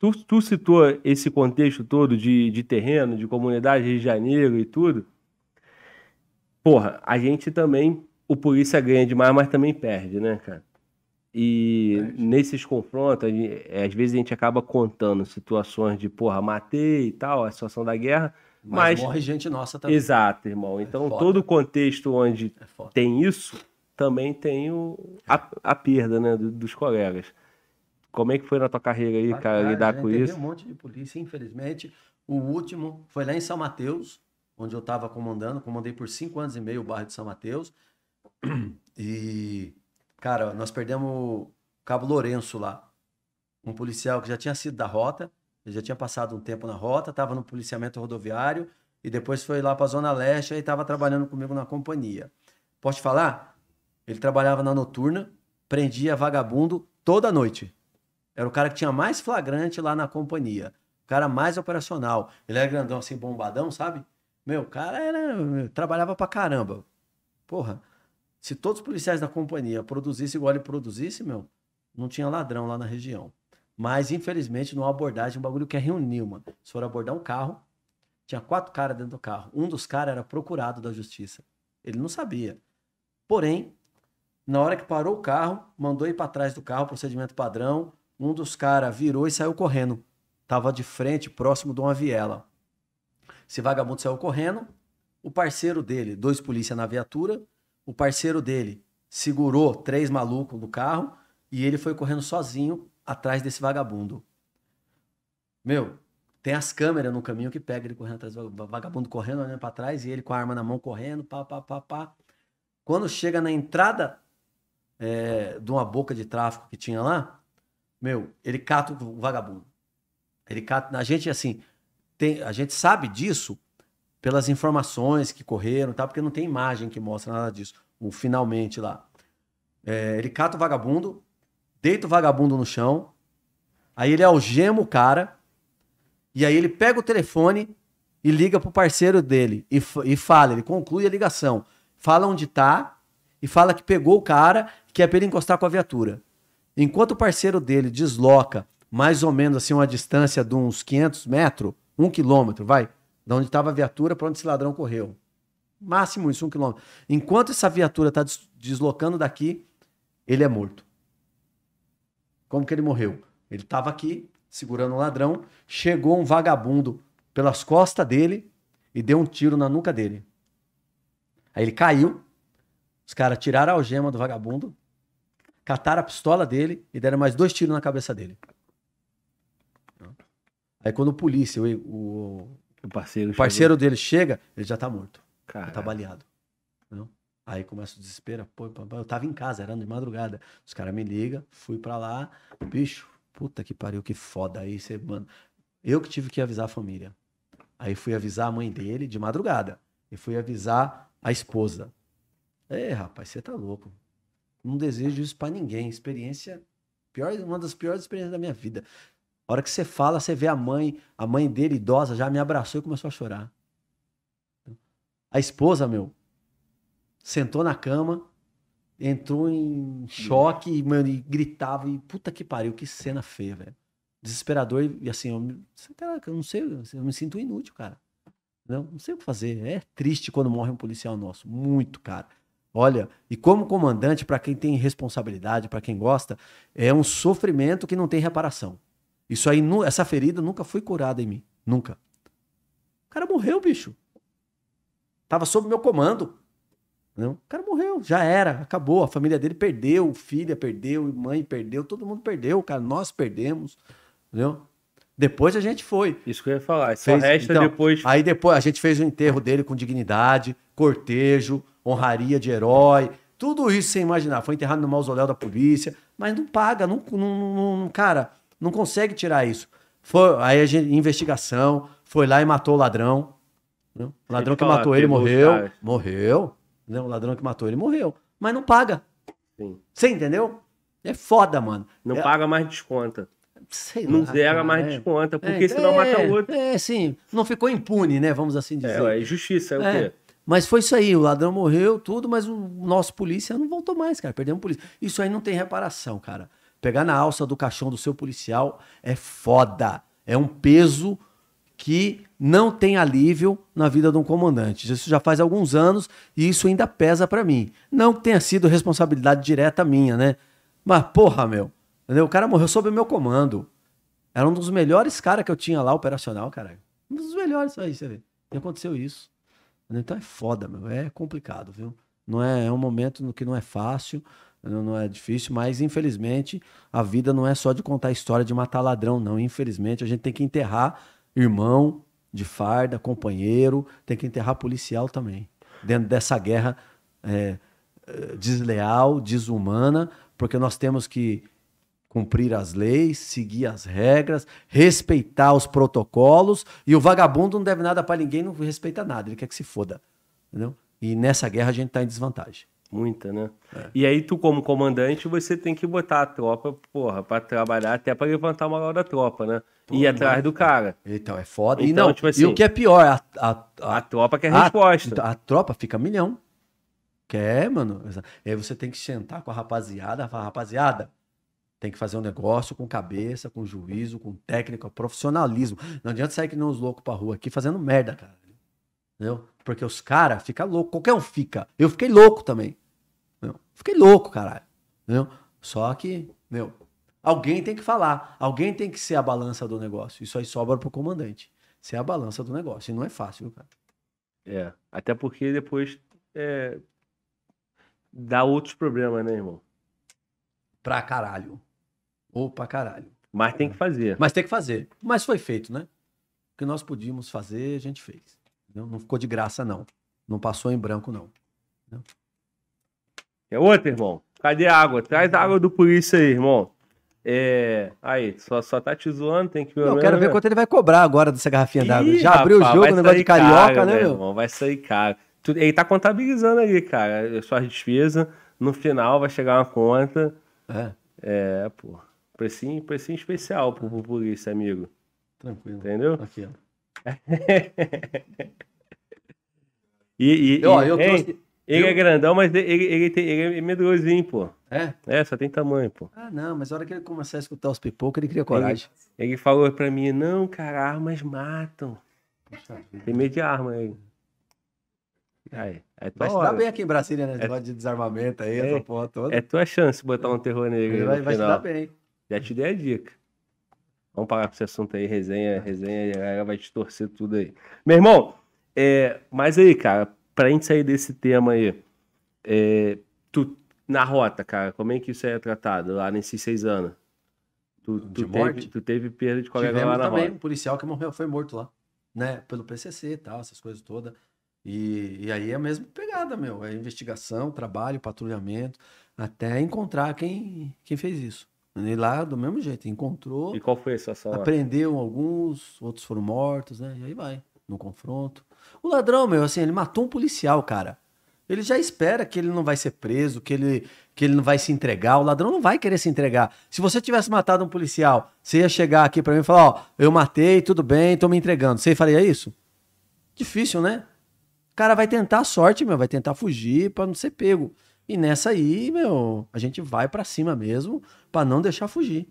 Tu, tu citou esse contexto todo de, de terreno, de comunidade, Rio de Janeiro e tudo. Porra, a gente também, o polícia ganha demais, mas também perde, né, cara? E nesses confrontos, é, às vezes a gente acaba contando situações de, porra, matei e tal, a situação da guerra, mas, mas, morre gente nossa também. Exato, irmão. É então, é todo contexto onde é tem isso, também tem o, a, a perda né, dos colegas. Como é que foi na tua carreira aí, Bacana, cara, lidar né? com isso? um monte de polícia, infelizmente. O último foi lá em São Mateus, onde eu estava comandando. Comandei por cinco anos e meio o bairro de São Mateus. E, cara, nós perdemos o Cabo Lourenço lá. Um policial que já tinha sido da rota, ele já tinha passado um tempo na rota, estava no policiamento rodoviário e depois foi lá para a Zona Leste e estava trabalhando comigo na companhia. Posso te falar? Ele trabalhava na noturna, prendia vagabundo toda noite. Era o cara que tinha mais flagrante lá na companhia. O cara mais operacional. Ele era grandão, assim, bombadão, sabe? Meu, o cara era, trabalhava pra caramba. Porra, se todos os policiais da companhia produzissem igual ele produzisse, meu, não tinha ladrão lá na região. Mas, infelizmente, numa abordagem, um bagulho que é reuniu, mano. Eles foram abordar um carro, tinha quatro caras dentro do carro. Um dos caras era procurado da justiça. Ele não sabia. Porém, na hora que parou o carro, mandou ir para trás do carro, procedimento padrão, um dos caras virou e saiu correndo. Tava de frente, próximo de uma viela. Esse vagabundo saiu correndo. O parceiro dele, dois polícias na viatura, o parceiro dele segurou três malucos no carro e ele foi correndo sozinho atrás desse vagabundo. Meu, tem as câmeras no caminho que pega ele correndo atrás do vagabundo, correndo, olhando para trás e ele com a arma na mão correndo, pá, pá, pá, pá. Quando chega na entrada é, de uma boca de tráfico que tinha lá, meu, ele cata o vagabundo. Ele cata. A gente, assim, tem, a gente sabe disso pelas informações que correram, tá? porque não tem imagem que mostra nada disso. O finalmente lá. É, ele cata o vagabundo, deita o vagabundo no chão, aí ele algema o cara, e aí ele pega o telefone e liga pro parceiro dele e, e fala, ele conclui a ligação. Fala onde tá e fala que pegou o cara, que é pra ele encostar com a viatura. Enquanto o parceiro dele desloca mais ou menos assim uma distância de uns 500 metros, um quilômetro, vai, de onde estava a viatura para onde esse ladrão correu. Máximo isso, um quilômetro. Enquanto essa viatura está deslocando daqui, ele é morto. Como que ele morreu? Ele estava aqui, segurando o ladrão, chegou um vagabundo pelas costas dele e deu um tiro na nuca dele. Aí ele caiu, os caras tiraram a algema do vagabundo, cataram a pistola dele e deram mais dois tiros na cabeça dele. Aí quando o polícia, o, o, o parceiro, o parceiro dele chega, ele já tá morto. Já tá baleado. Não? Aí começa o desespero. Pô, eu tava em casa, era de madrugada. Os caras me ligam, fui pra lá. Bicho, puta que pariu, que foda aí, você, mano. Eu que tive que avisar a família. Aí fui avisar a mãe dele de madrugada. E fui avisar a esposa. Ei, rapaz, você tá louco. Não desejo isso para ninguém. Experiência pior, uma das piores experiências da minha vida. A hora que você fala, você vê a mãe, a mãe dele idosa já me abraçou e começou a chorar. A esposa, meu, sentou na cama, entrou em choque e, mano, e gritava e puta que pariu, que cena feia, velho. Desesperador e assim, eu, eu não sei, eu me sinto inútil, cara. Não, não sei o que fazer. É triste quando morre um policial nosso, muito, cara. Olha, e como comandante, para quem tem responsabilidade, para quem gosta, é um sofrimento que não tem reparação. Isso aí, essa ferida nunca foi curada em mim. Nunca. O cara morreu, bicho. Tava sob meu comando. Não? O cara morreu, já era, acabou. A família dele perdeu, filha perdeu, mãe perdeu, todo mundo perdeu, cara. Nós perdemos, entendeu? Depois a gente foi. Isso que eu ia falar. Só fez, resta então, depois. Aí depois a gente fez o enterro dele com dignidade, cortejo, honraria de herói, tudo isso sem imaginar. Foi enterrado no mausoléu da polícia, mas não paga, não, não, não cara, não consegue tirar isso. Foi, aí a gente, investigação, foi lá e matou o ladrão. Né? O ladrão que matou ele morreu, morreu. Né? O ladrão que matou ele morreu, mas não paga. Sim. Você entendeu? É foda, mano. Não é... paga mais desconta. Sei não lá, zera cara, mais é. desconta, porque é, senão é, mata o outro. É, sim. Não ficou impune, né? Vamos assim é, dizer. É, é justiça, é, o é. quê? Mas foi isso aí, o ladrão morreu, tudo, mas o nosso polícia não voltou mais, cara. Perdemos polícia. Isso aí não tem reparação, cara. Pegar na alça do caixão do seu policial é foda. É um peso que não tem alívio na vida de um comandante. Isso já faz alguns anos e isso ainda pesa para mim. Não que tenha sido responsabilidade direta minha, né? Mas porra, meu. Entendeu? O cara morreu sob o meu comando. Era um dos melhores caras que eu tinha lá operacional, caralho. Um dos melhores, aí você vê. E aconteceu isso. Então é foda, meu. É complicado, viu? Não é, é um momento no que não é fácil, não é difícil, mas infelizmente a vida não é só de contar a história de matar ladrão, não. Infelizmente a gente tem que enterrar irmão de farda, companheiro, tem que enterrar policial também. Dentro dessa guerra é, é desleal, desumana, porque nós temos que cumprir as leis, seguir as regras, respeitar os protocolos. E o vagabundo não deve nada para ninguém, não respeita nada, ele quer que se foda. Entendeu? E nessa guerra a gente está em desvantagem. Muita, né? É. E aí, tu, como comandante, você tem que botar a tropa, porra, pra trabalhar até pra levantar uma hora da tropa, né? Pô, e ir atrás do cara. Então, é foda. Então, e, não, tipo assim, e o assim, que é pior, a, a, a, a tropa quer a, resposta. Então, a, tropa fica milhão. Quer, mano. E aí você tem que sentar com a rapaziada, falar, rapaziada, tem que fazer um negócio com cabeça, com juízo, com técnica, profissionalismo. Não adianta sair que nem uns loucos pra rua aqui fazendo merda, cara. Entendeu? Porque os caras ficam loucos. Qualquer um fica. Eu fiquei louco também. Meu, fiquei louco, caralho. Entendeu? Só que, meu, alguém tem que falar. Alguém tem que ser a balança do negócio. Isso aí sobra pro comandante. Ser a balança do negócio. E não é fácil, cara? É. Até porque depois é... dá outros problemas, né, irmão? Pra caralho. Opa pra caralho. Mas tem que fazer. Mas tem que fazer. Mas foi feito, né? O que nós podíamos fazer, a gente fez. Não ficou de graça, não. Não passou em branco, não. Entendeu? É outra, irmão. Cadê a água? Traz a água do polícia aí, irmão. É... Aí, só, só tá te zoando, tem que... Não, eu quero ver quanto ele vai cobrar agora dessa garrafinha d'água. Já rapaz, abriu o jogo, o negócio de carioca, cara, né, meu? Irmão, vai sair caro. Ele tá contabilizando aí, cara, sua despesa No final vai chegar uma conta. É. É, pô. Precinho, precinho especial pro, pro polícia, amigo. Tranquilo. Entendeu? Aqui, ó. e, e, ó, eu trouxe... Ele eu... é grandão, mas ele, ele, tem, ele é medrosinho, pô. É? É, só tem tamanho, pô. Ah, não, mas na hora que ele começar a escutar os pipocos, ele cria coragem. Ele, ele falou pra mim, não, cara, armas matam. tem medo de arma aí. É aí, aí Mas hora. tá bem aqui em Brasília, né? É, de desarmamento aí, é, essa porra toda. É tua chance botar um terror negro vai, vai se dar bem. Já te dei a dica. Vamos parar com esse assunto aí, resenha, resenha, a galera vai te torcer tudo aí. Meu irmão, é, mas aí, cara, pra gente sair desse tema aí, é, tu, na rota, cara, como é que isso é tratado lá nesses seis anos? Tu, tu, teve, tu teve, perda de colega Tivemos lá na também, rota. um policial que morreu, foi morto lá, né, pelo PCC e tal, essas coisas todas. E, e aí é a mesma pegada, meu, é investigação, trabalho, patrulhamento, até encontrar quem, quem fez isso. E lá, do mesmo jeito, encontrou. E qual foi essa sala? Aprendeu alguns, outros foram mortos, né? E aí vai, no confronto. O ladrão, meu, assim, ele matou um policial, cara. Ele já espera que ele não vai ser preso, que ele, que ele não vai se entregar. O ladrão não vai querer se entregar. Se você tivesse matado um policial, você ia chegar aqui para mim e falar: Ó, eu matei, tudo bem, tô me entregando. Você faria isso? Difícil, né? O cara vai tentar a sorte, meu, vai tentar fugir para não ser pego. E nessa aí, meu, a gente vai para cima mesmo para não deixar fugir.